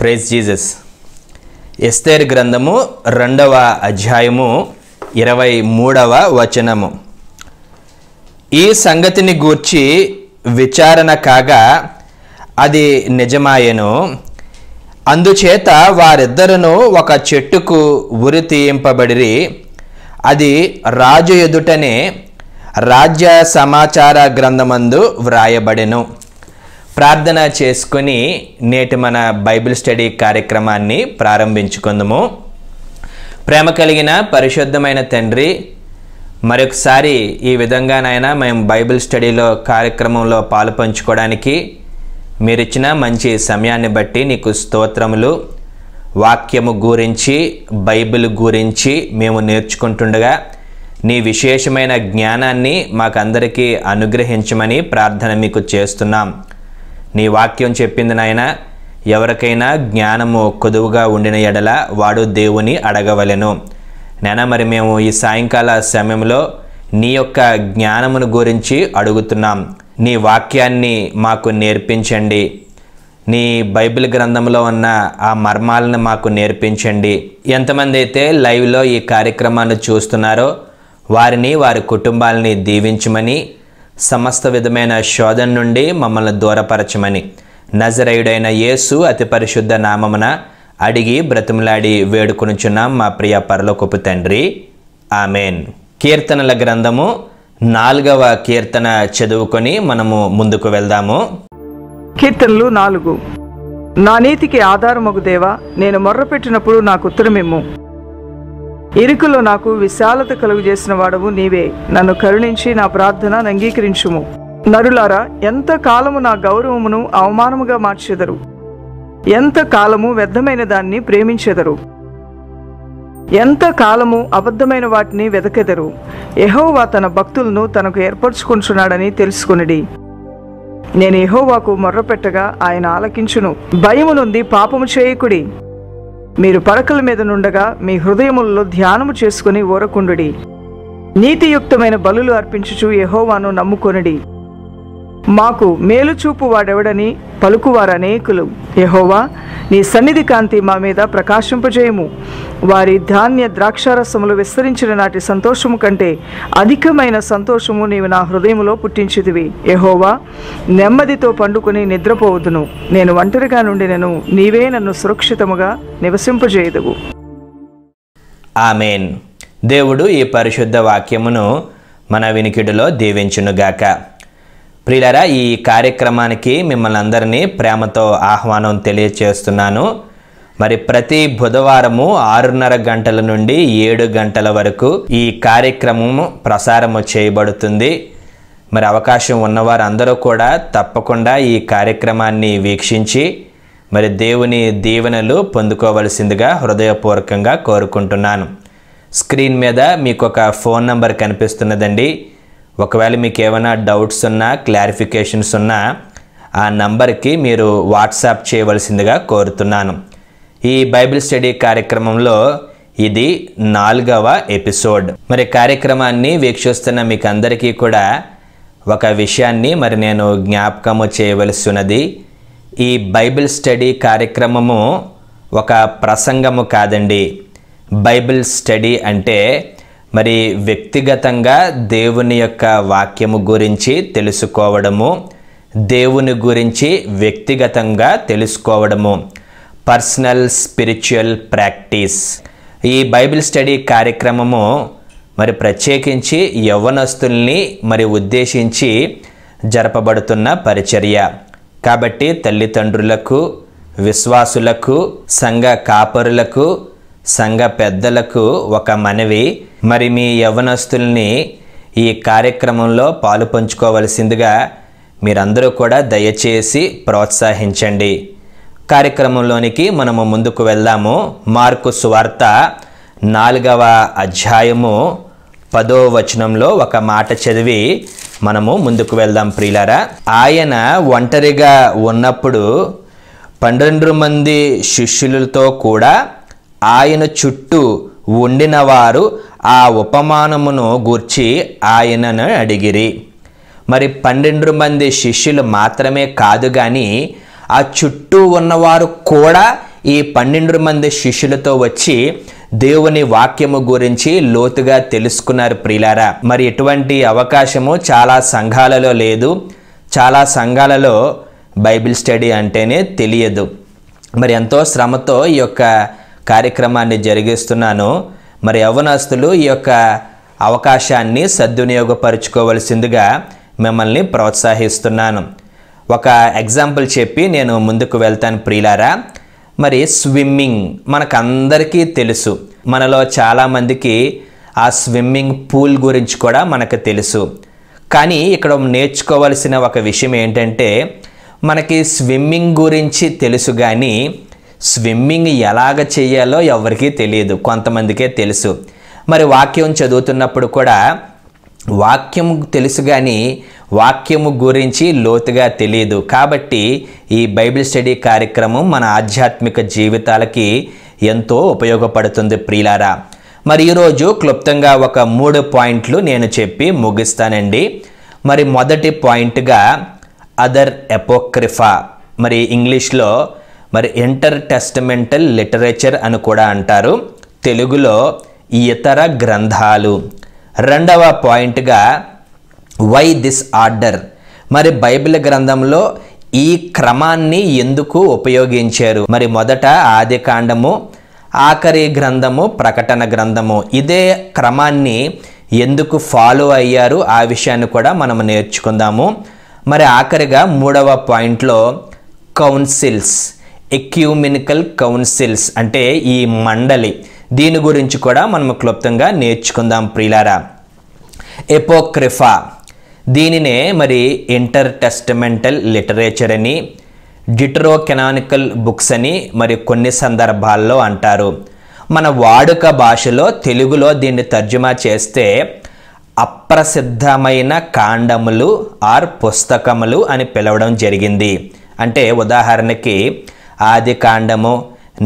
praise Jesus Esther గ్రంథము రెండవ అధ్యాయము ఇరవై మూడవ వచనము ఈ సంగతిని గూర్చి విచారణ కాగా అది నిజమాయను అందుచేత వారిద్దరూ ఒక చెట్టుకు ఉరి తీయింపబడిరి అది రాజు ఎదుటనే రాజ్య సమాచార గ్రంథమందు వ్రాయబడెను ప్రార్థన చేసుకుని నేటి మన బైబిల్ స్టడీ కార్యక్రమాన్ని ప్రారంభించుకుందాము ప్రేమ కలిగిన పరిశుద్ధమైన తండ్రి మరొకసారి ఈ విధంగానైనా మేము బైబిల్ స్టడీలో కార్యక్రమంలో పాలు పంచుకోవడానికి మీరిచ్చిన మంచి సమయాన్ని బట్టి నీకు స్తోత్రములు వాక్యము గురించి బైబిల్ గురించి మేము నేర్చుకుంటుండగా నీ విశేషమైన జ్ఞానాన్ని మాకందరికీ అనుగ్రహించమని ప్రార్థన మీకు చేస్తున్నాం నీ వాక్యం చెప్పింది నాయన ఎవరికైనా జ్ఞానము కొదువుగా ఉండిన ఎడల వాడు దేవుని అడగవలెను నేనా మరి మేము ఈ సాయంకాల సమయంలో నీ యొక్క జ్ఞానమును గురించి అడుగుతున్నాం నీ వాక్యాన్ని మాకు నేర్పించండి నీ బైబిల్ గ్రంథంలో ఉన్న ఆ మర్మాలను మాకు నేర్పించండి ఎంతమంది అయితే లైవ్లో ఈ కార్యక్రమాన్ని చూస్తున్నారో వారిని వారి కుటుంబాలని దీవించమని సమస్త విధమైన శోధన నుండి మమ్మల్ని దూరపరచమని నజరయుడైన యేసు అతి పరిశుద్ధ నామమున అడిగి బ్రతిమలాడి వేడుకొనుచున్నాం మా ప్రియ పరలోకపు తండ్రి ఆమెన్ కీర్తనల గ్రంథము నాలుగవ కీర్తన చదువుకొని మనము ముందుకు వెళ్దాము కీర్తనలు నాలుగు నా నీతికి ఆధారమగు దేవా నేను మొర్రపెట్టినప్పుడు నాకు ఉత్తరమిమ్ము ఇరుకులో నాకు విశాలత కలుగజేసిన వాడవు నీవే నన్ను కరుణించి నా ప్రార్థన అంగీకరించుము నరులారా ఎంత కాలము నా గౌరవమును అవమానముగా మార్చెదరు ఎంత కాలము వ్యర్థమైన దాన్ని ప్రేమించెదరు ఎంత కాలము అబద్ధమైన వాటిని వెతకెదరు ఎహోవా తన భక్తులను తనకు ఏర్పరచుకుంటున్నాడని తెలుసుకునిడి నేను ఎహోవాకు మొర్రపెట్టగా ఆయన ఆలకించును భయము నుండి పాపము చేయకుడి మీరు పడకల మీద నుండగా మీ హృదయములలో ధ్యానము చేసుకుని ఓరకుండుడి నీతియుక్తమైన బలులు అర్పించుచు యహోవాను నమ్ముకొనుడి మాకు మేలుచూపు వాడెవడని పలుకువారనేకులు యహోవా నీ సన్నిధి కాంతి మా మీద ప్రకాశింపజేయము వారి ధాన్య ద్రాక్షారసములు విస్తరించిన నాటి సంతోషము కంటే అధికమైన సంతోషము నీవు నా హృదయంలో పుట్టించేదివి యహోవా నెమ్మదితో పండుకుని నిద్రపోవద్దును నేను ఒంటరిగా నుండి నేను నీవే నన్ను సురక్షితముగా నివసింపజేయదువు ఆమెన్ దేవుడు ఈ పరిశుద్ధ వాక్యమును మన వినికిడిలో దీవించునుగాక ప్రియులారా ఈ కార్యక్రమానికి మిమ్మల్ని అందరినీ ప్రేమతో ఆహ్వానం తెలియచేస్తున్నాను మరి ప్రతి బుధవారము ఆరున్నర గంటల నుండి ఏడు గంటల వరకు ఈ కార్యక్రమము ప్రసారము చేయబడుతుంది మరి అవకాశం ఉన్నవారు అందరూ కూడా తప్పకుండా ఈ కార్యక్రమాన్ని వీక్షించి మరి దేవుని దీవెనలు పొందుకోవలసిందిగా హృదయపూర్వకంగా కోరుకుంటున్నాను స్క్రీన్ మీద మీకు ఒక ఫోన్ నంబర్ కనిపిస్తున్నదండి ఒకవేళ మీకు ఏమైనా డౌట్స్ ఉన్నా క్లారిఫికేషన్స్ ఉన్నా ఆ నంబర్కి మీరు వాట్సాప్ చేయవలసిందిగా కోరుతున్నాను ఈ బైబిల్ స్టడీ కార్యక్రమంలో ఇది నాలుగవ ఎపిసోడ్ మరి కార్యక్రమాన్ని వీక్షిస్తున్న మీకు అందరికీ కూడా ఒక విషయాన్ని మరి నేను జ్ఞాపకము చేయవలసి ఉన్నది ఈ బైబిల్ స్టడీ కార్యక్రమము ఒక ప్రసంగము కాదండి బైబిల్ స్టడీ అంటే మరి వ్యక్తిగతంగా దేవుని యొక్క వాక్యము గురించి తెలుసుకోవడము దేవుని గురించి వ్యక్తిగతంగా తెలుసుకోవడము పర్సనల్ స్పిరిచువల్ ప్రాక్టీస్ ఈ బైబిల్ స్టడీ కార్యక్రమము మరి ప్రత్యేకించి యవ్వనస్తుల్ని మరి ఉద్దేశించి జరపబడుతున్న పరిచర్య కాబట్టి తల్లిదండ్రులకు విశ్వాసులకు సంఘ కాపరులకు సంఘ పెద్దలకు ఒక మనవి మరి మీ యవనస్తుల్ని ఈ కార్యక్రమంలో పాలు పంచుకోవలసిందిగా మీరందరూ కూడా దయచేసి ప్రోత్సహించండి కార్యక్రమంలోనికి మనము ముందుకు వెళ్దాము మార్కు సువార్త నాలుగవ అధ్యాయము పదో వచనంలో ఒక మాట చదివి మనము ముందుకు వెళ్దాం ప్రియులారా ఆయన ఒంటరిగా ఉన్నప్పుడు పన్నెండు మంది శిష్యులతో కూడా ఆయన చుట్టూ ఉండినవారు ఆ ఉపమానమును గూర్చి ఆయనను అడిగిరి మరి పన్నెండు మంది శిష్యులు మాత్రమే కాదు కానీ ఆ చుట్టూ ఉన్నవారు కూడా ఈ పన్నెండు మంది శిష్యులతో వచ్చి దేవుని వాక్యము గురించి లోతుగా తెలుసుకున్నారు ప్రియులారా మరి ఇటువంటి అవకాశము చాలా సంఘాలలో లేదు చాలా సంఘాలలో బైబిల్ స్టడీ అంటేనే తెలియదు మరి ఎంతో శ్రమతో ఈ యొక్క కార్యక్రమాన్ని జరిగిస్తున్నాను మరి యవనస్తులు ఈ యొక్క అవకాశాన్ని సద్వినియోగపరుచుకోవలసిందిగా మిమ్మల్ని ప్రోత్సహిస్తున్నాను ఒక ఎగ్జాంపుల్ చెప్పి నేను ముందుకు వెళ్తాను ప్రియులారా మరి స్విమ్మింగ్ మనకందరికీ తెలుసు మనలో చాలామందికి ఆ స్విమ్మింగ్ పూల్ గురించి కూడా మనకు తెలుసు కానీ ఇక్కడ నేర్చుకోవాల్సిన ఒక విషయం ఏంటంటే మనకి స్విమ్మింగ్ గురించి తెలుసు కానీ స్విమ్మింగ్ ఎలాగ చేయాలో ఎవరికీ తెలియదు కొంతమందికే తెలుసు మరి వాక్యం చదువుతున్నప్పుడు కూడా వాక్యం తెలుసు కానీ వాక్యము గురించి లోతుగా తెలియదు కాబట్టి ఈ బైబిల్ స్టడీ కార్యక్రమం మన ఆధ్యాత్మిక జీవితాలకి ఎంతో ఉపయోగపడుతుంది ప్రియులారా మరి ఈరోజు క్లుప్తంగా ఒక మూడు పాయింట్లు నేను చెప్పి ముగిస్తానండి మరి మొదటి పాయింట్గా అదర్ ఎపోక్రిఫా మరి ఇంగ్లీష్లో మరి ఇంటర్ టెస్టమెంటల్ లిటరేచర్ అని కూడా అంటారు తెలుగులో ఇతర గ్రంథాలు రెండవ పాయింట్గా వై దిస్ ఆర్డర్ మరి బైబిల్ గ్రంథంలో ఈ క్రమాన్ని ఎందుకు ఉపయోగించారు మరి మొదట ఆది కాండము ఆఖరి గ్రంథము ప్రకటన గ్రంథము ఇదే క్రమాన్ని ఎందుకు ఫాలో అయ్యారు ఆ విషయాన్ని కూడా మనం నేర్చుకుందాము మరి ఆఖరిగా మూడవ పాయింట్లో కౌన్సిల్స్ ఎక్యూమినికల్ కౌన్సిల్స్ అంటే ఈ మండలి దీని గురించి కూడా మనం క్లుప్తంగా నేర్చుకుందాం ప్రియులారా ఎపోక్రిఫా దీనినే మరి ఇంటర్ టెస్టమెంటల్ లిటరేచర్ అని డిటరోకెనానికల్ బుక్స్ అని మరి కొన్ని సందర్భాల్లో అంటారు మన వాడుక భాషలో తెలుగులో దీన్ని తర్జుమా చేస్తే అప్రసిద్ధమైన కాండములు ఆర్ పుస్తకములు అని పిలవడం జరిగింది అంటే ఉదాహరణకి ఆది కాండము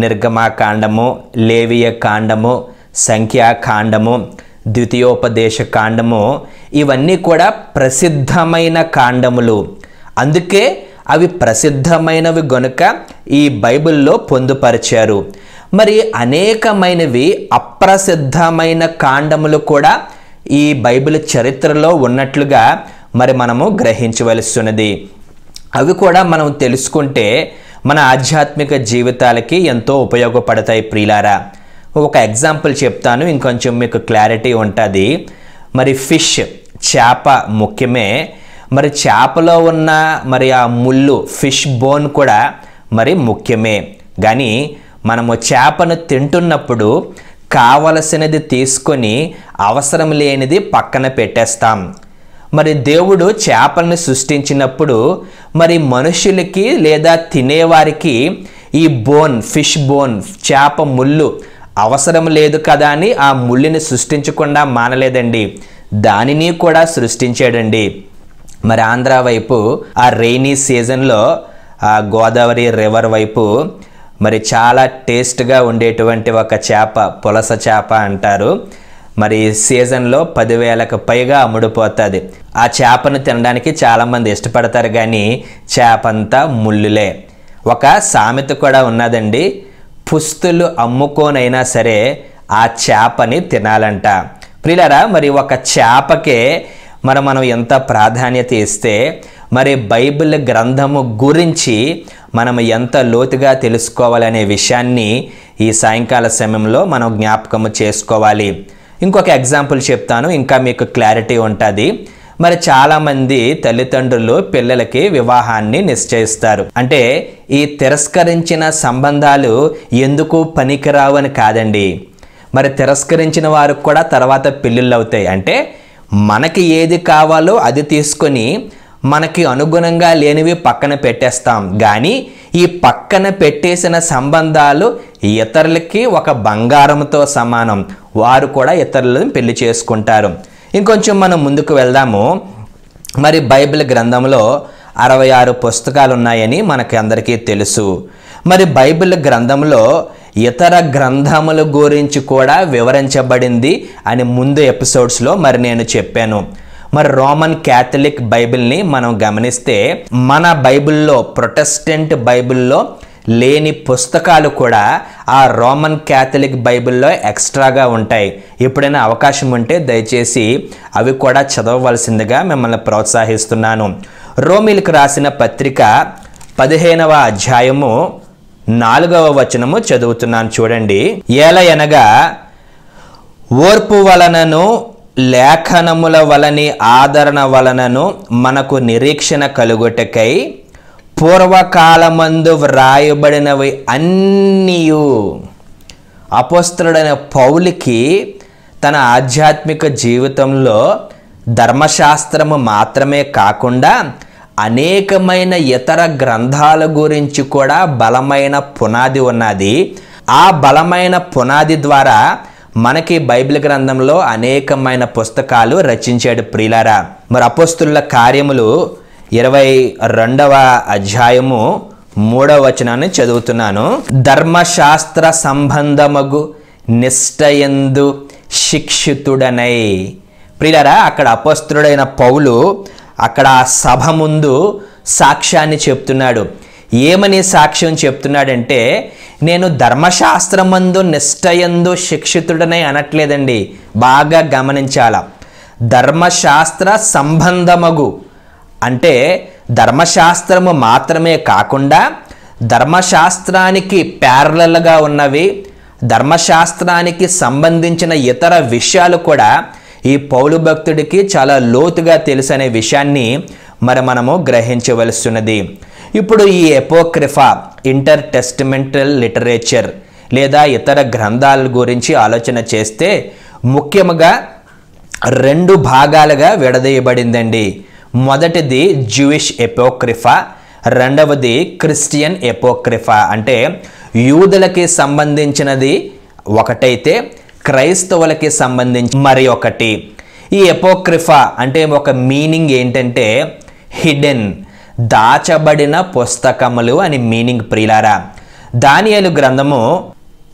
నిర్గమాకాండము లేవియ కాండము సంఖ్యాకాండము ద్వితీయోపదేశ కాండము ఇవన్నీ కూడా ప్రసిద్ధమైన కాండములు అందుకే అవి ప్రసిద్ధమైనవి గనుక ఈ బైబిల్లో పొందుపరిచారు మరి అనేకమైనవి అప్రసిద్ధమైన కాండములు కూడా ఈ బైబిల్ చరిత్రలో ఉన్నట్లుగా మరి మనము గ్రహించవలసినది అవి కూడా మనం తెలుసుకుంటే మన ఆధ్యాత్మిక జీవితాలకి ఎంతో ఉపయోగపడతాయి ప్రియులారా ఒక ఎగ్జాంపుల్ చెప్తాను ఇంకొంచెం మీకు క్లారిటీ ఉంటుంది మరి ఫిష్ చేప ముఖ్యమే మరి చేపలో ఉన్న మరి ఆ ముళ్ళు ఫిష్ బోన్ కూడా మరి ముఖ్యమే కానీ మనము చేపను తింటున్నప్పుడు కావలసినది తీసుకొని అవసరం లేనిది పక్కన పెట్టేస్తాం మరి దేవుడు చేపలను సృష్టించినప్పుడు మరి మనుషులకి లేదా తినేవారికి ఈ బోన్ ఫిష్ బోన్ చేప ముళ్ళు అవసరం లేదు కదా అని ఆ ముళ్ళుని సృష్టించకుండా మానలేదండి దానిని కూడా సృష్టించాడండి మరి ఆంధ్ర వైపు ఆ రెయినీ సీజన్లో ఆ గోదావరి రివర్ వైపు మరి చాలా టేస్ట్గా ఉండేటువంటి ఒక చేప పులస చేప అంటారు మరి సీజన్లో పదివేలకు పైగా అమ్ముడుపోతుంది ఆ చేపను తినడానికి చాలామంది ఇష్టపడతారు కానీ చేపంతా ముళ్ళులే ఒక సామెత కూడా ఉన్నదండి పుస్తులు అమ్ముకోనైనా సరే ఆ చేపని తినాలంట ప్రిలరా మరి ఒక చేపకే మరి మనం ఎంత ప్రాధాన్యత ఇస్తే మరి బైబిల్ గ్రంథము గురించి మనం ఎంత లోతుగా తెలుసుకోవాలనే విషయాన్ని ఈ సాయంకాల సమయంలో మనం జ్ఞాపకము చేసుకోవాలి ఇంకొక ఎగ్జాంపుల్ చెప్తాను ఇంకా మీకు క్లారిటీ ఉంటుంది మరి చాలామంది తల్లిదండ్రులు పిల్లలకి వివాహాన్ని నిశ్చయిస్తారు అంటే ఈ తిరస్కరించిన సంబంధాలు ఎందుకు పనికిరావు అని కాదండి మరి తిరస్కరించిన వారికి కూడా తర్వాత పెళ్ళిళ్ళు అవుతాయి అంటే మనకి ఏది కావాలో అది తీసుకొని మనకి అనుగుణంగా లేనివి పక్కన పెట్టేస్తాం కానీ ఈ పక్కన పెట్టేసిన సంబంధాలు ఇతరులకి ఒక బంగారంతో సమానం వారు కూడా ఇతరులను పెళ్లి చేసుకుంటారు ఇంకొంచెం మనం ముందుకు వెళ్దాము మరి బైబిల్ గ్రంథంలో అరవై ఆరు పుస్తకాలు ఉన్నాయని మనకి అందరికీ తెలుసు మరి బైబిల్ గ్రంథంలో ఇతర గ్రంథముల గురించి కూడా వివరించబడింది అని ముందు ఎపిసోడ్స్లో మరి నేను చెప్పాను మరి రోమన్ క్యాథలిక్ బైబిల్ని మనం గమనిస్తే మన బైబిల్లో ప్రొటెస్టెంట్ బైబిల్లో లేని పుస్తకాలు కూడా ఆ రోమన్ క్యాథలిక్ బైబిల్లో ఎక్స్ట్రాగా ఉంటాయి ఎప్పుడైనా అవకాశం ఉంటే దయచేసి అవి కూడా చదవవలసిందిగా మిమ్మల్ని ప్రోత్సహిస్తున్నాను రోమిలకు రాసిన పత్రిక పదిహేనవ అధ్యాయము నాలుగవ వచనము చదువుతున్నాను చూడండి ఏలయనగా ఓర్పు వలనను లేఖనముల వలని ఆదరణ వలనను మనకు నిరీక్షణ కలుగుటకై పూర్వకాలమందు వ్రాయబడినవి అన్నీయు అపోస్తుడైన పౌలికి తన ఆధ్యాత్మిక జీవితంలో ధర్మశాస్త్రము మాత్రమే కాకుండా అనేకమైన ఇతర గ్రంథాల గురించి కూడా బలమైన పునాది ఉన్నది ఆ బలమైన పునాది ద్వారా మనకి బైబిల్ గ్రంథంలో అనేకమైన పుస్తకాలు రచించాడు ప్రియులారా మరి అపోస్తుల కార్యములు ఇరవై రెండవ అధ్యాయము మూడవ వచనాన్ని చదువుతున్నాను ధర్మశాస్త్ర సంబంధమగు నిష్టయందు శిక్షితుడనై ప్రియులరా అక్కడ అపస్త్రుడైన పౌలు అక్కడ సభ ముందు సాక్ష్యాన్ని చెప్తున్నాడు ఏమని సాక్ష్యం చెప్తున్నాడంటే నేను ధర్మశాస్త్రమందు నిష్టయందు శిక్షితుడనై అనట్లేదండి బాగా గమనించాల ధర్మశాస్త్ర సంబంధమగు అంటే ధర్మశాస్త్రము మాత్రమే కాకుండా ధర్మశాస్త్రానికి ప్యారలల్గా ఉన్నవి ధర్మశాస్త్రానికి సంబంధించిన ఇతర విషయాలు కూడా ఈ పౌలు భక్తుడికి చాలా లోతుగా తెలుసనే విషయాన్ని మరి మనము గ్రహించవలసినది ఇప్పుడు ఈ ఎపోక్రిఫా ఇంటర్ టెస్టిమెంటల్ లిటరేచర్ లేదా ఇతర గ్రంథాల గురించి ఆలోచన చేస్తే ముఖ్యముగా రెండు భాగాలుగా విడదీయబడిందండి మొదటిది జ్యూయిష్ ఎపోక్రిఫా రెండవది క్రిస్టియన్ ఎపోక్రిఫా అంటే యూదులకి సంబంధించినది ఒకటైతే క్రైస్తవులకి సంబంధించి మరి ఒకటి ఈ ఎపోక్రిఫా అంటే ఒక మీనింగ్ ఏంటంటే హిడెన్ దాచబడిన పుస్తకములు అని మీనింగ్ ప్రియులారా దానియలు గ్రంథము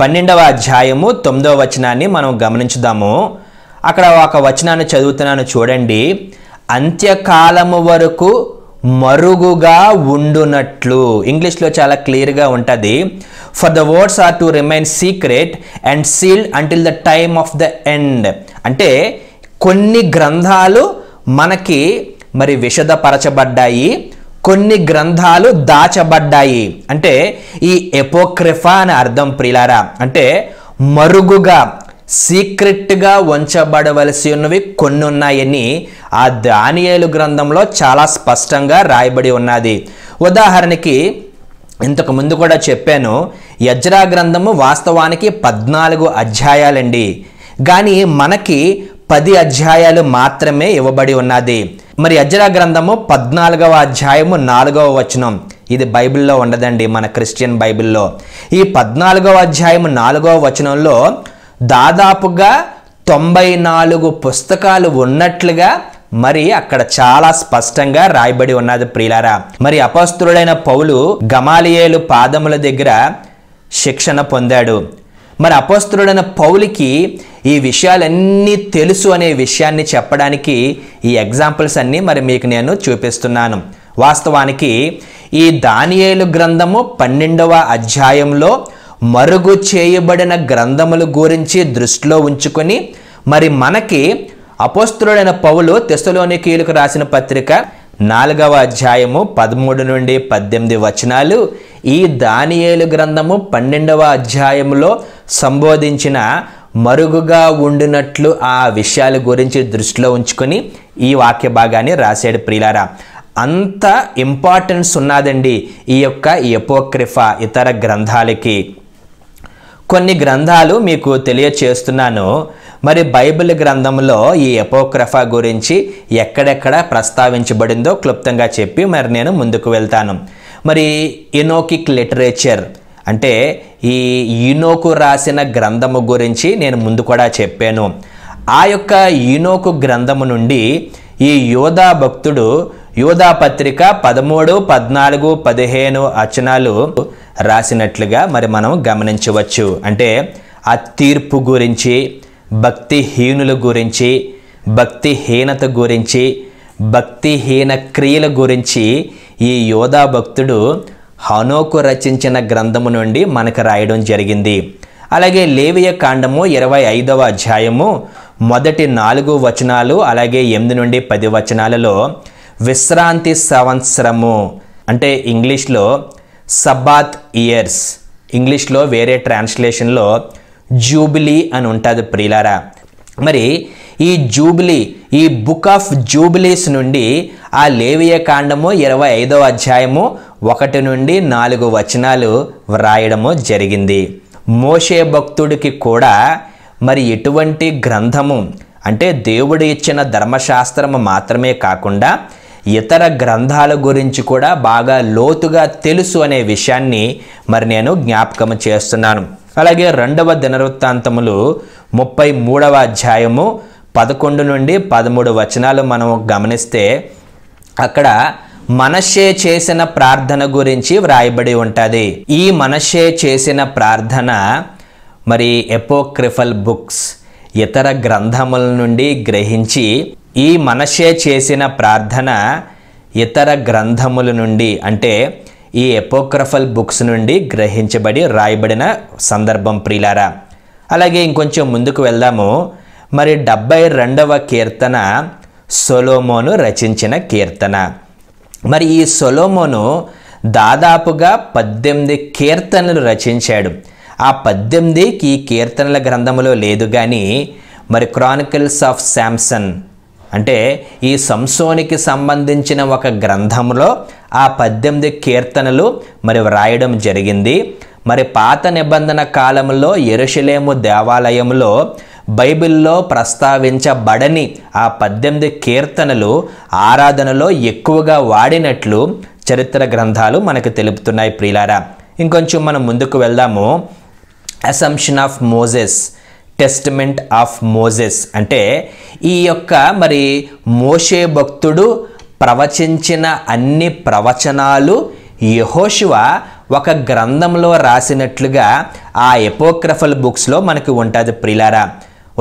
పన్నెండవ అధ్యాయము తొమ్మిదవ వచనాన్ని మనం గమనించుదాము అక్కడ ఒక వచనాన్ని చదువుతున్నాను చూడండి అంత్యకాలము వరకు మరుగుగా ఉండునట్లు ఇంగ్లీష్లో చాలా క్లియర్గా ఉంటుంది for the words are to remain secret and sealed until the time of the end అంటే కొన్ని గ్రంథాలు మనకి మరి విషదపరచబడ్డాయి కొన్ని గ్రంథాలు దాచబడ్డాయి అంటే ఈ ఎపోక్రిఫా అని అర్థం ప్రిలారా అంటే మరుగుగా సీక్రెట్గా ఉంచబడవలసి ఉన్నవి కొన్ని ఉన్నాయని ఆ దానియేలు గ్రంథంలో చాలా స్పష్టంగా రాయబడి ఉన్నది ఉదాహరణకి ఇంతకు ముందు కూడా చెప్పాను యజ్రా గ్రంథము వాస్తవానికి పద్నాలుగు అధ్యాయాలండి కానీ మనకి పది అధ్యాయాలు మాత్రమే ఇవ్వబడి ఉన్నది మరి యజ్రా గ్రంథము పద్నాలుగవ అధ్యాయము నాలుగవ వచనం ఇది బైబిల్లో ఉండదండి మన క్రిస్టియన్ బైబిల్లో ఈ పద్నాలుగవ అధ్యాయము నాలుగవ వచనంలో దాదాపుగా తొంభై నాలుగు పుస్తకాలు ఉన్నట్లుగా మరి అక్కడ చాలా స్పష్టంగా రాయబడి ఉన్నది ప్రియులారా మరి అపస్తుడైన పౌలు గమాలియేలు పాదముల దగ్గర శిక్షణ పొందాడు మరి అపస్తుడైన పౌలికి ఈ విషయాలన్నీ తెలుసు అనే విషయాన్ని చెప్పడానికి ఈ ఎగ్జాంపుల్స్ అన్నీ మరి మీకు నేను చూపిస్తున్నాను వాస్తవానికి ఈ దానియేలు గ్రంథము పన్నెండవ అధ్యాయంలో మరుగు చేయబడిన గ్రంథముల గురించి దృష్టిలో ఉంచుకొని మరి మనకి అపోస్తుడైన పౌలు తెస్సలోనికీలకు రాసిన పత్రిక నాలుగవ అధ్యాయము పదమూడు నుండి పద్దెనిమిది వచనాలు ఈ దానియేలు గ్రంథము పన్నెండవ అధ్యాయంలో సంబోధించిన మరుగుగా ఉండినట్లు ఆ విషయాల గురించి దృష్టిలో ఉంచుకొని ఈ వాక్య భాగాన్ని రాశాడు ప్రియులారా అంత ఇంపార్టెన్స్ ఉన్నదండి ఈ యొక్క ఎపోక్రిఫా ఇతర గ్రంథాలకి కొన్ని గ్రంథాలు మీకు తెలియచేస్తున్నాను మరి బైబిల్ గ్రంథంలో ఈ ఎపోక్రఫా గురించి ఎక్కడెక్కడ ప్రస్తావించబడిందో క్లుప్తంగా చెప్పి మరి నేను ముందుకు వెళ్తాను మరి ఇనోకిక్ లిటరేచర్ అంటే ఈ ఇనోకు రాసిన గ్రంథము గురించి నేను ముందు కూడా చెప్పాను ఆ యొక్క ఇనోకు గ్రంథము నుండి ఈ యోధా భక్తుడు యోధా పత్రిక పదమూడు పద్నాలుగు పదిహేను అచనాలు రాసినట్లుగా మరి మనం గమనించవచ్చు అంటే ఆ తీర్పు గురించి భక్తిహీనుల గురించి భక్తిహీనత గురించి భక్తిహీన క్రియల గురించి ఈ యోధా భక్తుడు హనోకు రచించిన గ్రంథము నుండి మనకు రాయడం జరిగింది అలాగే లేవియ కాండము ఇరవై ఐదవ అధ్యాయము మొదటి నాలుగు వచనాలు అలాగే ఎనిమిది నుండి పది వచనాలలో విశ్రాంతి సంవత్సరము అంటే ఇంగ్లీష్లో సబ్బాత్ ఇయర్స్ ఇంగ్లీష్లో వేరే ట్రాన్స్లేషన్లో జూబిలీ అని ఉంటుంది ప్రియులారా మరి ఈ జూబిలీ ఈ బుక్ ఆఫ్ జూబిలీస్ నుండి ఆ లేవియ కాండము ఇరవై ఐదవ అధ్యాయము ఒకటి నుండి నాలుగు వచనాలు వ్రాయడము జరిగింది మోషే భక్తుడికి కూడా మరి ఎటువంటి గ్రంథము అంటే దేవుడు ఇచ్చిన ధర్మశాస్త్రము మాత్రమే కాకుండా ఇతర గ్రంథాల గురించి కూడా బాగా లోతుగా తెలుసు అనే విషయాన్ని మరి నేను జ్ఞాపకం చేస్తున్నాను అలాగే రెండవ దినవృత్తాంతములు ముప్పై మూడవ అధ్యాయము పదకొండు నుండి పదమూడు వచనాలు మనం గమనిస్తే అక్కడ మనషే చేసిన ప్రార్థన గురించి వ్రాయబడి ఉంటుంది ఈ మనషే చేసిన ప్రార్థన మరి ఎపోక్రిఫల్ బుక్స్ ఇతర గ్రంథముల నుండి గ్రహించి ఈ మనషే చేసిన ప్రార్థన ఇతర గ్రంథముల నుండి అంటే ఈ ఎపోక్రఫల్ బుక్స్ నుండి గ్రహించబడి రాయబడిన సందర్భం ప్రియులారా అలాగే ఇంకొంచెం ముందుకు వెళ్దాము మరి డెబ్బై రెండవ కీర్తన సొలోమోను రచించిన కీర్తన మరి ఈ సొలోమోను దాదాపుగా పద్దెనిమిది కీర్తనలు రచించాడు ఆ పద్దెనిమిదికి ఈ కీర్తనల గ్రంథంలో లేదు కానీ మరి క్రానికల్స్ ఆఫ్ శాంసన్ అంటే ఈ సంసోనికి సంబంధించిన ఒక గ్రంథంలో ఆ పద్దెనిమిది కీర్తనలు మరి వ్రాయడం జరిగింది మరి పాత నిబంధన కాలంలో ఎరుషలేము దేవాలయంలో బైబిల్లో ప్రస్తావించబడని ఆ పద్దెనిమిది కీర్తనలు ఆరాధనలో ఎక్కువగా వాడినట్లు చరిత్ర గ్రంథాలు మనకు తెలుపుతున్నాయి ప్రియులారా ఇంకొంచెం మనం ముందుకు వెళ్దాము assumption of Moses testament of Moses అంటే ఈ యొక్క మరి మోషే భక్తుడు ప్రవచించిన అన్ని ప్రవచనాలు యహోశివ ఒక గ్రంథంలో రాసినట్లుగా ఆ ఎపోక్రఫల్ బుక్స్లో మనకు ఉంటుంది ప్రిలారా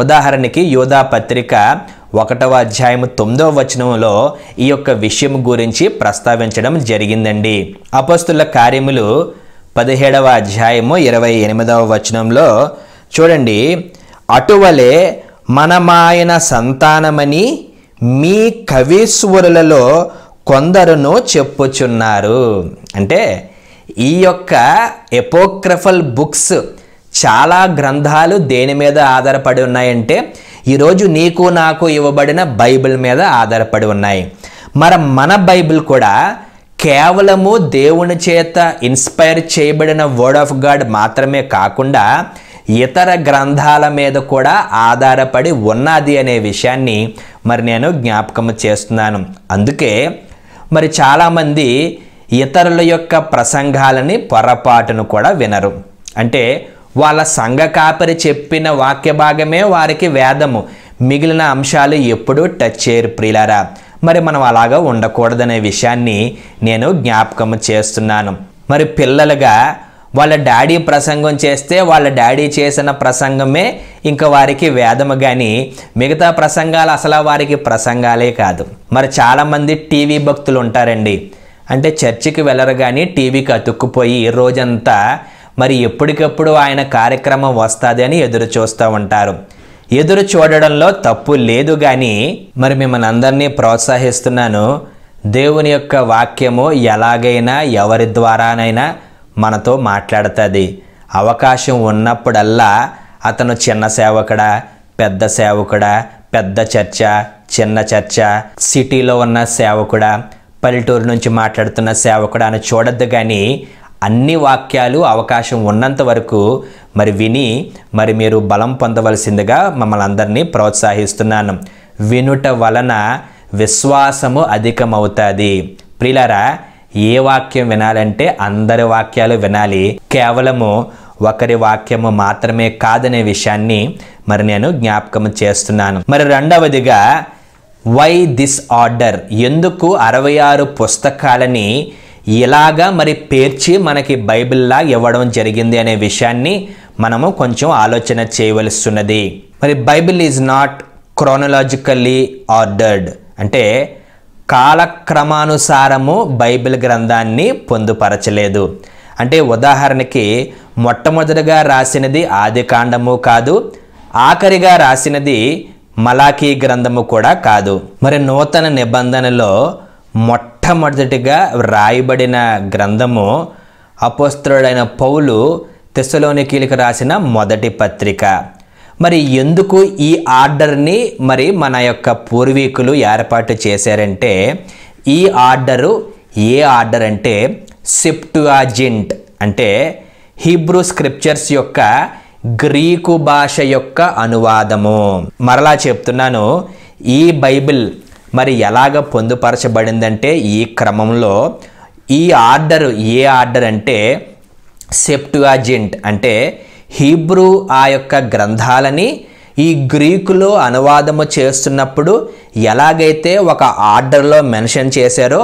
ఉదాహరణకి యోధా పత్రిక ఒకటవ అధ్యాయం తొమ్మిదవ వచనంలో ఈ యొక్క విషయం గురించి ప్రస్తావించడం జరిగిందండి అపస్తుల కార్యములు పదిహేడవ అధ్యాయము ఇరవై ఎనిమిదవ వచనంలో చూడండి అటువలే మనమాయన సంతానమని మీ కవీశ్వరులలో కొందరును చెప్పుచున్నారు అంటే ఈ యొక్క ఎపోక్రఫల్ బుక్స్ చాలా గ్రంథాలు దేని మీద ఆధారపడి ఉన్నాయంటే ఈరోజు నీకు నాకు ఇవ్వబడిన బైబిల్ మీద ఆధారపడి ఉన్నాయి మరి మన బైబిల్ కూడా కేవలము దేవుని చేత ఇన్స్పైర్ చేయబడిన వర్డ్ ఆఫ్ గాడ్ మాత్రమే కాకుండా ఇతర గ్రంథాల మీద కూడా ఆధారపడి ఉన్నది అనే విషయాన్ని మరి నేను జ్ఞాపకం చేస్తున్నాను అందుకే మరి చాలామంది ఇతరుల యొక్క ప్రసంగాలని పొరపాటును కూడా వినరు అంటే వాళ్ళ సంఘ కాపరి చెప్పిన వాక్య భాగమే వారికి వేదము మిగిలిన అంశాలు ఎప్పుడూ టచ్ చేయరు ప్రియులారా మరి మనం అలాగా ఉండకూడదనే విషయాన్ని నేను జ్ఞాపకం చేస్తున్నాను మరి పిల్లలుగా వాళ్ళ డాడీ ప్రసంగం చేస్తే వాళ్ళ డాడీ చేసిన ప్రసంగమే ఇంకా వారికి వేదము కానీ మిగతా ప్రసంగాలు అసలు వారికి ప్రసంగాలే కాదు మరి చాలామంది టీవీ భక్తులు ఉంటారండి అంటే చర్చికి వెళ్ళరు కానీ టీవీకి అతుక్కుపోయి రోజంతా మరి ఎప్పటికప్పుడు ఆయన కార్యక్రమం వస్తుంది అని ఎదురు చూస్తూ ఉంటారు ఎదురు చూడడంలో తప్పు లేదు కానీ మరి మిమ్మల్ని అందరినీ ప్రోత్సహిస్తున్నాను దేవుని యొక్క వాక్యము ఎలాగైనా ఎవరి ద్వారానైనా మనతో మాట్లాడుతుంది అవకాశం ఉన్నప్పుడల్లా అతను చిన్న సేవకుడా పెద్ద సేవకుడా పెద్ద చర్చ చిన్న చర్చ సిటీలో ఉన్న సేవకుడా పల్లెటూరు నుంచి మాట్లాడుతున్న సేవకుడా అని చూడద్దు కానీ అన్ని వాక్యాలు అవకాశం ఉన్నంత వరకు మరి విని మరి మీరు బలం పొందవలసిందిగా మమ్మల్ని అందరినీ ప్రోత్సహిస్తున్నాను వినుట వలన విశ్వాసము అధికమవుతుంది ప్రిలరా ఏ వాక్యం వినాలంటే అందరి వాక్యాలు వినాలి కేవలము ఒకరి వాక్యము మాత్రమే కాదనే విషయాన్ని మరి నేను జ్ఞాపకం చేస్తున్నాను మరి రెండవదిగా వై దిస్ ఆర్డర్ ఎందుకు అరవై ఆరు పుస్తకాలని ఇలాగా మరి పేర్చి మనకి బైబిల్లా ఇవ్వడం జరిగింది అనే విషయాన్ని మనము కొంచెం ఆలోచన చేయవలసినది మరి Bible is not chronologically ordered అంటే కాలక్రమానుసారము బైబిల్ గ్రంథాన్ని పొందుపరచలేదు అంటే ఉదాహరణకి మొట్టమొదటిగా రాసినది ఆది కాండము కాదు ఆఖరిగా రాసినది మలాఖీ గ్రంథము కూడా కాదు మరి నూతన నిబంధనలో మొట్ట మొట్టమొదటిగా రాయబడిన గ్రంథము అపోస్త్రుడైన పౌలు కీలక రాసిన మొదటి పత్రిక మరి ఎందుకు ఈ ఆర్డర్ని మరి మన యొక్క పూర్వీకులు ఏర్పాటు చేశారంటే ఈ ఆర్డరు ఏ ఆర్డర్ అంటే సిప్టుజింట్ అంటే హీబ్రూ స్క్రిప్చర్స్ యొక్క గ్రీకు భాష యొక్క అనువాదము మరలా చెప్తున్నాను ఈ బైబిల్ మరి ఎలాగ పొందుపరచబడిందంటే ఈ క్రమంలో ఈ ఆర్డర్ ఏ ఆర్డర్ అంటే అజెంట్ అంటే హీబ్రూ ఆ యొక్క గ్రంథాలని ఈ గ్రీకులో అనువాదము చేస్తున్నప్పుడు ఎలాగైతే ఒక ఆర్డర్లో మెన్షన్ చేశారో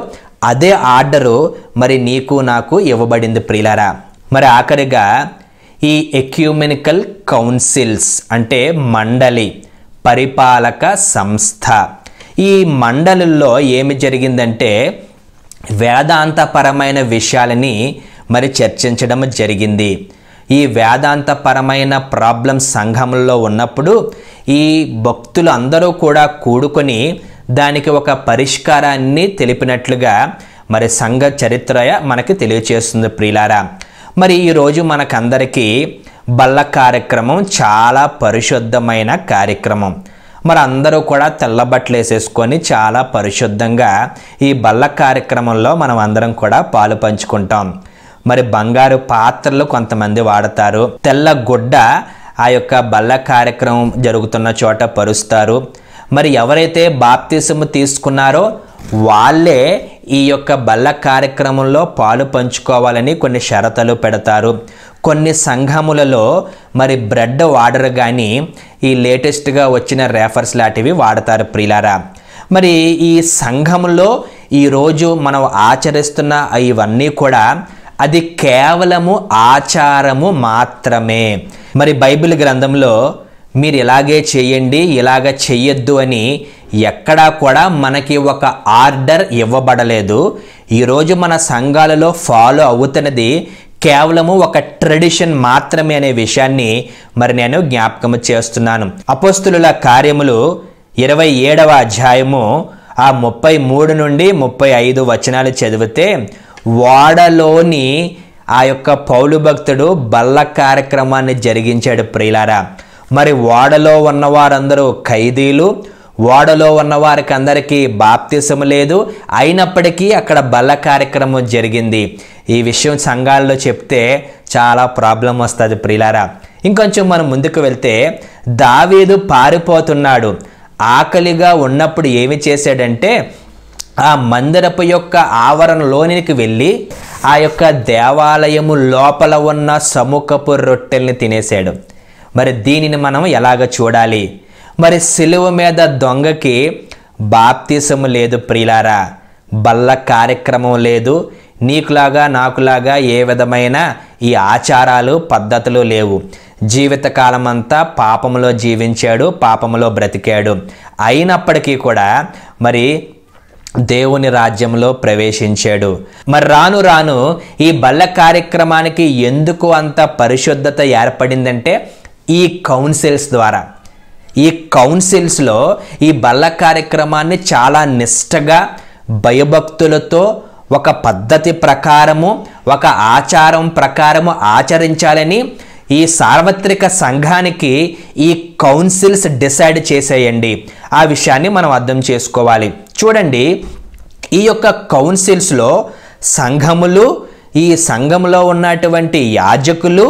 అదే ఆర్డరు మరి నీకు నాకు ఇవ్వబడింది ప్రియులారా మరి ఆఖరిగా ఈ ఎక్యూమెనికల్ కౌన్సిల్స్ అంటే మండలి పరిపాలక సంస్థ ఈ మండలిలో ఏమి జరిగిందంటే వేదాంతపరమైన విషయాలని మరి చర్చించడం జరిగింది ఈ వేదాంతపరమైన ప్రాబ్లం సంఘంలో ఉన్నప్పుడు ఈ భక్తులు అందరూ కూడా కూడుకొని దానికి ఒక పరిష్కారాన్ని తెలిపినట్లుగా మరి సంఘ చరిత్ర మనకి తెలియచేస్తుంది ప్రియులారా మరి ఈరోజు మనకందరికీ బల్ల కార్యక్రమం చాలా పరిశుద్ధమైన కార్యక్రమం మరి అందరూ కూడా తెల్ల బట్టలు వేసేసుకొని చాలా పరిశుద్ధంగా ఈ బల్ల కార్యక్రమంలో మనం అందరం కూడా పాలు పంచుకుంటాం మరి బంగారు పాత్రలు కొంతమంది వాడతారు తెల్ల గుడ్డ ఆ యొక్క బల్ల కార్యక్రమం జరుగుతున్న చోట పరుస్తారు మరి ఎవరైతే బాప్తిసము తీసుకున్నారో వాళ్ళే ఈ యొక్క బల్ల కార్యక్రమంలో పాలు పంచుకోవాలని కొన్ని షరతులు పెడతారు కొన్ని సంఘములలో మరి బ్రెడ్ వాడరు కానీ ఈ లేటెస్ట్గా వచ్చిన రేఫర్స్ లాంటివి వాడతారు ప్రిలారా మరి ఈ సంఘంలో ఈరోజు మనం ఆచరిస్తున్న ఇవన్నీ కూడా అది కేవలము ఆచారము మాత్రమే మరి బైబిల్ గ్రంథంలో మీరు ఇలాగే చేయండి ఇలాగ చెయ్యొద్దు అని ఎక్కడా కూడా మనకి ఒక ఆర్డర్ ఇవ్వబడలేదు ఈరోజు మన సంఘాలలో ఫాలో అవుతున్నది కేవలము ఒక ట్రెడిషన్ మాత్రమే అనే విషయాన్ని మరి నేను జ్ఞాపకం చేస్తున్నాను అపోస్తుల కార్యములు ఇరవై ఏడవ అధ్యాయము ఆ ముప్పై మూడు నుండి ముప్పై ఐదు వచనాలు చదివితే వాడలోని ఆ యొక్క పౌలు భక్తుడు బల్ల కార్యక్రమాన్ని జరిగించాడు ప్రియులారా మరి ఓడలో ఉన్నవారందరూ ఖైదీలు ఓడలో ఉన్నవారికి అందరికీ బాప్తిసం లేదు అయినప్పటికీ అక్కడ బల్ల కార్యక్రమం జరిగింది ఈ విషయం సంఘాల్లో చెప్తే చాలా ప్రాబ్లం వస్తుంది ప్రిలారా ఇంకొంచెం మనం ముందుకు వెళ్తే దావీదు పారిపోతున్నాడు ఆకలిగా ఉన్నప్పుడు ఏమి చేశాడంటే ఆ మందిరపు యొక్క ఆవరణలోనికి వెళ్ళి ఆ యొక్క దేవాలయము లోపల ఉన్న సముఖపు రొట్టెల్ని తినేశాడు మరి దీనిని మనం ఎలాగ చూడాలి మరి సిలువ మీద దొంగకి బాప్తీసము లేదు ప్రియులారా బల్ల కార్యక్రమం లేదు నీకులాగా నాకులాగా ఏ విధమైన ఈ ఆచారాలు పద్ధతులు లేవు కాలం అంతా పాపంలో జీవించాడు పాపంలో బ్రతికాడు అయినప్పటికీ కూడా మరి దేవుని రాజ్యంలో ప్రవేశించాడు మరి రాను రాను ఈ బల్ల కార్యక్రమానికి ఎందుకు అంత పరిశుద్ధత ఏర్పడిందంటే ఈ కౌన్సిల్స్ ద్వారా ఈ కౌన్సిల్స్లో ఈ బల్ల కార్యక్రమాన్ని చాలా నిష్టగా భయభక్తులతో ఒక పద్ధతి ప్రకారము ఒక ఆచారం ప్రకారము ఆచరించాలని ఈ సార్వత్రిక సంఘానికి ఈ కౌన్సిల్స్ డిసైడ్ చేసేయండి ఆ విషయాన్ని మనం అర్థం చేసుకోవాలి చూడండి ఈ యొక్క కౌన్సిల్స్లో సంఘములు ఈ సంఘంలో ఉన్నటువంటి యాజకులు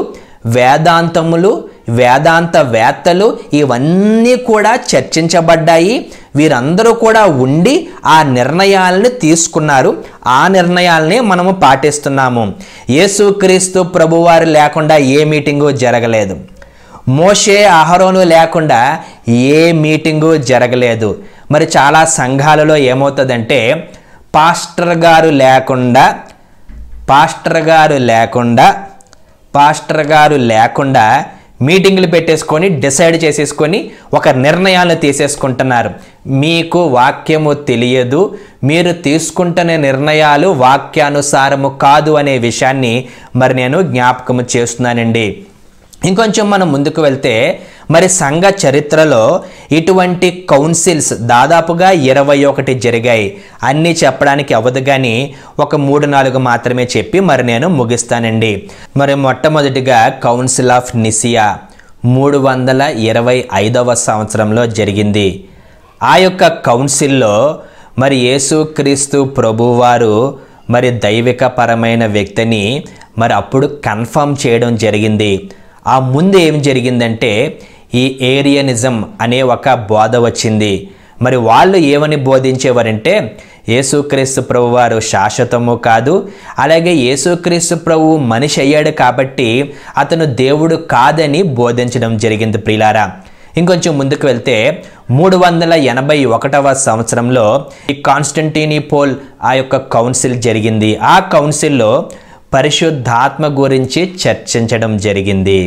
వేదాంతములు వేదాంత వేత్తలు ఇవన్నీ కూడా చర్చించబడ్డాయి వీరందరూ కూడా ఉండి ఆ నిర్ణయాలను తీసుకున్నారు ఆ నిర్ణయాలని మనము పాటిస్తున్నాము యేసుక్రీస్తు ప్రభువారు లేకుండా ఏ మీటింగు జరగలేదు మోషే అహరోను లేకుండా ఏ మీటింగు జరగలేదు మరి చాలా సంఘాలలో ఏమవుతుందంటే పాస్టర్ గారు లేకుండా పాస్టర్ గారు లేకుండా పాస్టర్ గారు లేకుండా మీటింగ్లు పెట్టేసుకొని డిసైడ్ చేసేసుకొని ఒక నిర్ణయాలను తీసేసుకుంటున్నారు మీకు వాక్యము తెలియదు మీరు తీసుకుంటున్న నిర్ణయాలు వాక్యానుసారము కాదు అనే విషయాన్ని మరి నేను జ్ఞాపకము చేస్తున్నానండి ఇంకొంచెం మనం ముందుకు వెళ్తే మరి సంఘ చరిత్రలో ఇటువంటి కౌన్సిల్స్ దాదాపుగా ఇరవై ఒకటి జరిగాయి అన్నీ చెప్పడానికి అవ్వదు కానీ ఒక మూడు నాలుగు మాత్రమే చెప్పి మరి నేను ముగిస్తానండి మరి మొట్టమొదటిగా కౌన్సిల్ ఆఫ్ నిసియా మూడు వందల ఇరవై ఐదవ సంవత్సరంలో జరిగింది ఆ యొక్క కౌన్సిల్లో మరి యేసుక్రీస్తు ప్రభువారు మరి దైవికపరమైన వ్యక్తిని మరి అప్పుడు కన్ఫర్మ్ చేయడం జరిగింది ఆ ముందు ఏం జరిగిందంటే ఈ ఏరియనిజం అనే ఒక బోధ వచ్చింది మరి వాళ్ళు ఏమని బోధించేవారంటే యేసుక్రీస్తు ప్రభు వారు శాశ్వతము కాదు అలాగే యేసుక్రీస్తు ప్రభు మనిషి అయ్యాడు కాబట్టి అతను దేవుడు కాదని బోధించడం జరిగింది ప్రిలారా ఇంకొంచెం ముందుకు వెళ్తే మూడు వందల ఎనభై ఒకటవ సంవత్సరంలో ఈ కాన్స్టంటీనిపోల్ ఆ యొక్క కౌన్సిల్ జరిగింది ఆ కౌన్సిల్లో పరిశుద్ధాత్మ గురించి చర్చించడం జరిగింది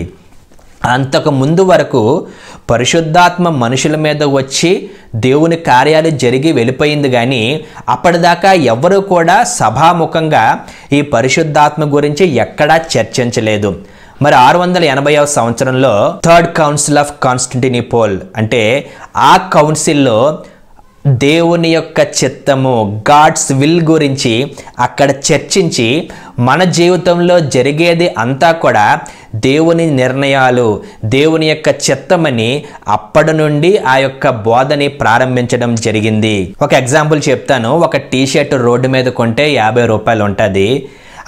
అంతకు ముందు వరకు పరిశుద్ధాత్మ మనుషుల మీద వచ్చి దేవుని కార్యాలు జరిగి వెళ్ళిపోయింది కానీ అప్పటిదాకా ఎవరూ కూడా సభాముఖంగా ఈ పరిశుద్ధాత్మ గురించి ఎక్కడా చర్చించలేదు మరి ఆరు వందల ఎనభైవ సంవత్సరంలో థర్డ్ కౌన్సిల్ ఆఫ్ కాన్స్టంటినిపోల్ అంటే ఆ కౌన్సిల్లో దేవుని యొక్క చిత్తము గాడ్స్ విల్ గురించి అక్కడ చర్చించి మన జీవితంలో జరిగేది అంతా కూడా దేవుని నిర్ణయాలు దేవుని యొక్క చిత్తమని అప్పటి నుండి ఆ యొక్క బోధని ప్రారంభించడం జరిగింది ఒక ఎగ్జాంపుల్ చెప్తాను ఒక టీ షర్ట్ రోడ్డు మీద కొంటే యాభై రూపాయలు ఉంటుంది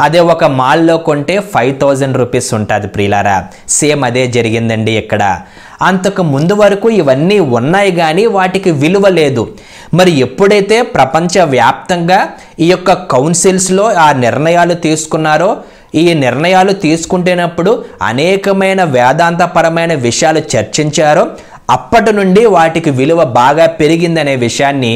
అదే ఒక మాల్లో కొంటే ఫైవ్ థౌజండ్ రూపీస్ ఉంటుంది ప్రియులారా సేమ్ అదే జరిగిందండి ఇక్కడ అంతకు ముందు వరకు ఇవన్నీ ఉన్నాయి కానీ వాటికి విలువ లేదు మరి ఎప్పుడైతే ప్రపంచవ్యాప్తంగా ఈ యొక్క కౌన్సిల్స్లో ఆ నిర్ణయాలు తీసుకున్నారో ఈ నిర్ణయాలు తీసుకుంటేనప్పుడు అనేకమైన వేదాంతపరమైన విషయాలు చర్చించారో అప్పటి నుండి వాటికి విలువ బాగా పెరిగిందనే విషయాన్ని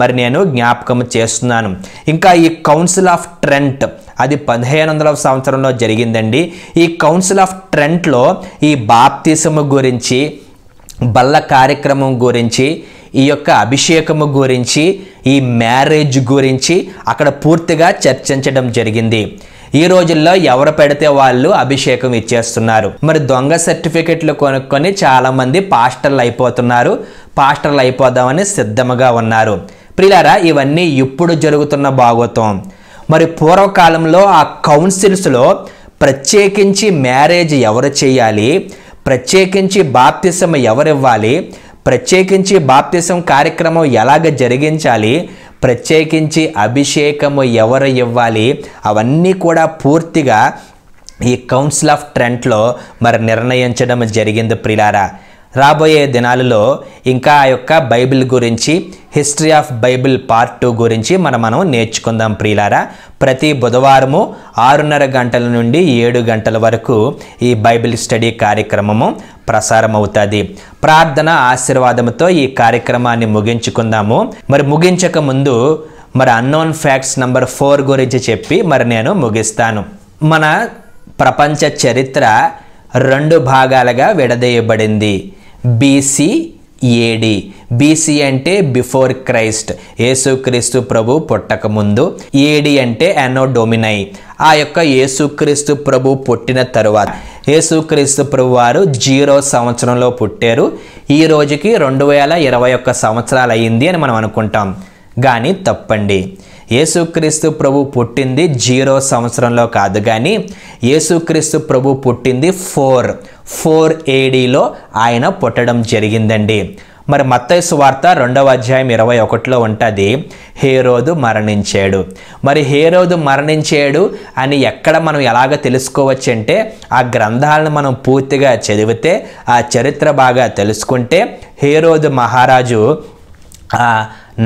మరి నేను జ్ఞాపకం చేస్తున్నాను ఇంకా ఈ కౌన్సిల్ ఆఫ్ ట్రెంట్ అది పదిహేను వందల సంవత్సరంలో జరిగిందండి ఈ కౌన్సిల్ ఆఫ్ ట్రెంట్లో ఈ బాప్తిసము గురించి బల్ల కార్యక్రమం గురించి ఈ యొక్క అభిషేకము గురించి ఈ మ్యారేజ్ గురించి అక్కడ పూర్తిగా చర్చించడం జరిగింది ఈ రోజుల్లో ఎవరు పెడితే వాళ్ళు అభిషేకం ఇచ్చేస్తున్నారు మరి దొంగ సర్టిఫికెట్లు కొనుక్కొని చాలామంది పాస్టర్లు అయిపోతున్నారు పాస్టర్లు అయిపోదామని సిద్ధముగా ఉన్నారు ప్రిలారా ఇవన్నీ ఇప్పుడు జరుగుతున్న భాగోత్వం మరి పూర్వకాలంలో ఆ కౌన్సిల్స్లో ప్రత్యేకించి మ్యారేజ్ ఎవరు చేయాలి ప్రత్యేకించి బాప్తిసం ఎవరివ్వాలి ప్రత్యేకించి బాప్తిసం కార్యక్రమం ఎలాగ జరిగించాలి ప్రత్యేకించి అభిషేకము ఎవరు ఇవ్వాలి అవన్నీ కూడా పూర్తిగా ఈ కౌన్సిల్ ఆఫ్ ట్రెంట్లో మరి నిర్ణయించడం జరిగింది ప్రిలారా రాబోయే దినాలలో ఇంకా ఆ యొక్క బైబిల్ గురించి history of Bible part two గురించి మనం మనం నేర్చుకుందాం ప్రియులారా ప్రతి బుధవారము ఆరున్నర గంటల నుండి ఏడు గంటల వరకు ఈ బైబిల్ స్టడీ కార్యక్రమము ప్రసారమవుతుంది ప్రార్థన ఆశీర్వాదంతో ఈ కార్యక్రమాన్ని ముగించుకుందాము మరి ముగించక ముందు మరి అన్నోన్ ఫ్యాక్ట్స్ నంబర్ ఫోర్ గురించి చెప్పి మరి నేను ముగిస్తాను మన ప్రపంచ చరిత్ర రెండు భాగాలుగా విడదీయబడింది బీసీ ఏడి బీసీ అంటే బిఫోర్ క్రైస్ట్ యేసుక్రీస్తు ప్రభు పుట్టకముందు ఏడి e అంటే అనో డొమినై ఆ యొక్క యేసుక్రీస్తు ప్రభు పుట్టిన తరువాత యేసుక్రీస్తు ప్రభు వారు జీరో సంవత్సరంలో పుట్టారు ఈ రోజుకి రెండు వేల ఇరవై ఒక్క సంవత్సరాలు అయ్యింది అని మనం అనుకుంటాం కానీ తప్పండి యేసుక్రీస్తు ప్రభు పుట్టింది జీరో సంవత్సరంలో కాదు కానీ యేసుక్రీస్తు ప్రభు పుట్టింది ఫోర్ ఫోర్ ఏడీలో ఆయన పుట్టడం జరిగిందండి మరి మత్తయసు వార్త రెండవ అధ్యాయం ఇరవై ఒకటిలో ఉంటుంది హేరోదు మరణించాడు మరి హేరోదు మరణించాడు అని ఎక్కడ మనం ఎలాగ తెలుసుకోవచ్చంటే ఆ గ్రంథాలను మనం పూర్తిగా చదివితే ఆ చరిత్ర బాగా తెలుసుకుంటే హేరోదు మహారాజు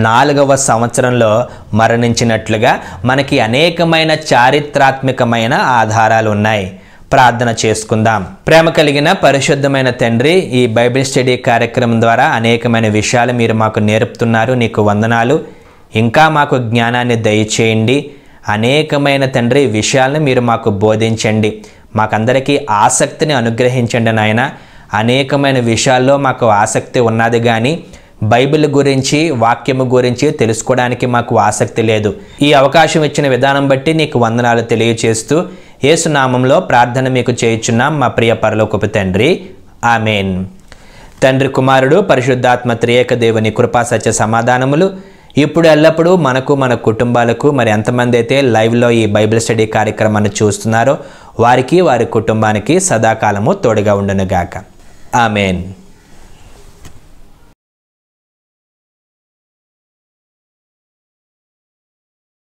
నాలుగవ సంవత్సరంలో మరణించినట్లుగా మనకి అనేకమైన చారిత్రాత్మకమైన ఆధారాలు ఉన్నాయి ప్రార్థన చేసుకుందాం ప్రేమ కలిగిన పరిశుద్ధమైన తండ్రి ఈ బైబిల్ స్టడీ కార్యక్రమం ద్వారా అనేకమైన విషయాలు మీరు మాకు నేర్పుతున్నారు నీకు వందనాలు ఇంకా మాకు జ్ఞానాన్ని దయచేయండి అనేకమైన తండ్రి విషయాలను మీరు మాకు బోధించండి మాకందరికీ ఆసక్తిని అనుగ్రహించండి నాయన అనేకమైన విషయాల్లో మాకు ఆసక్తి ఉన్నది కానీ బైబిల్ గురించి వాక్యము గురించి తెలుసుకోవడానికి మాకు ఆసక్తి లేదు ఈ అవకాశం ఇచ్చిన విధానం బట్టి నీకు వందనాలు తెలియచేస్తూ ఏసునామంలో ప్రార్థన మీకు చేయుచున్నాం మా ప్రియ పరలోకపు తండ్రి ఆమెన్ తండ్రి కుమారుడు పరిశుద్ధాత్మ త్రియేక దేవుని కృపా సత్య సమాధానములు ఇప్పుడు ఎల్లప్పుడూ మనకు మన కుటుంబాలకు మరి ఎంతమంది అయితే లైవ్లో ఈ బైబిల్ స్టడీ కార్యక్రమాన్ని చూస్తున్నారో వారికి వారి కుటుంబానికి సదాకాలము తోడుగా ఉండునుగాక ఆమెన్